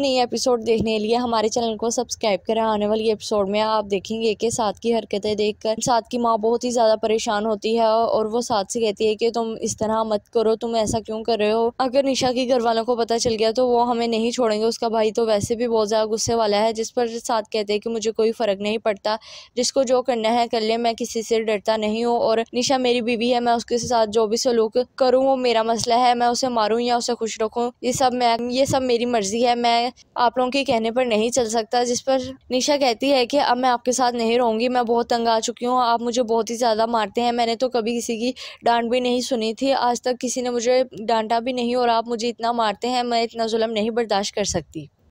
नई एपिसोड देखने लिए हमारे चैनल को सब्सक्राइब करें आने वाली एपिसोड में आप देखेंगे कि साथ की हरकतें देखकर साथ की माँ बहुत ही ज़्यादा परेशान होती है और वो साथ से कहती है कि तुम इस तरह मत करो तुम ऐसा क्यों कर रहे हो अगर निशा की घर वालों को पता चल गया तो वो हमें नहीं छोड़ेंगे उसका भाई तो वैसे भी बहुत ज़्यादा गुस्से वाला है जिस पर साथ कहते हैं कि मुझे कोई फ़र्क नहीं पड़ता जिसको जो करना है कर ले मैं किसी से डरता नहीं हूँ और निशा मेरी बीवी है मैं उसके साथ जो भी सलूक करूँ वो मेरा मसला है मैं उसे मारूँ या उसे खुश रखूँ ये सब मैं ये सब मेरी मर्जी है मैं मैं आप लोगों के कहने पर नहीं चल सकता जिस पर निशा कहती है कि अब मैं आपके साथ नहीं रहूंगी मैं बहुत तंग आ चुकी हूँ आप मुझे बहुत ही ज़्यादा मारते हैं मैंने तो कभी किसी की डांट भी नहीं सुनी थी आज तक किसी ने मुझे डांटा भी नहीं और आप मुझे इतना मारते हैं मैं इतना जुलम नहीं बर्दाश्त कर सकती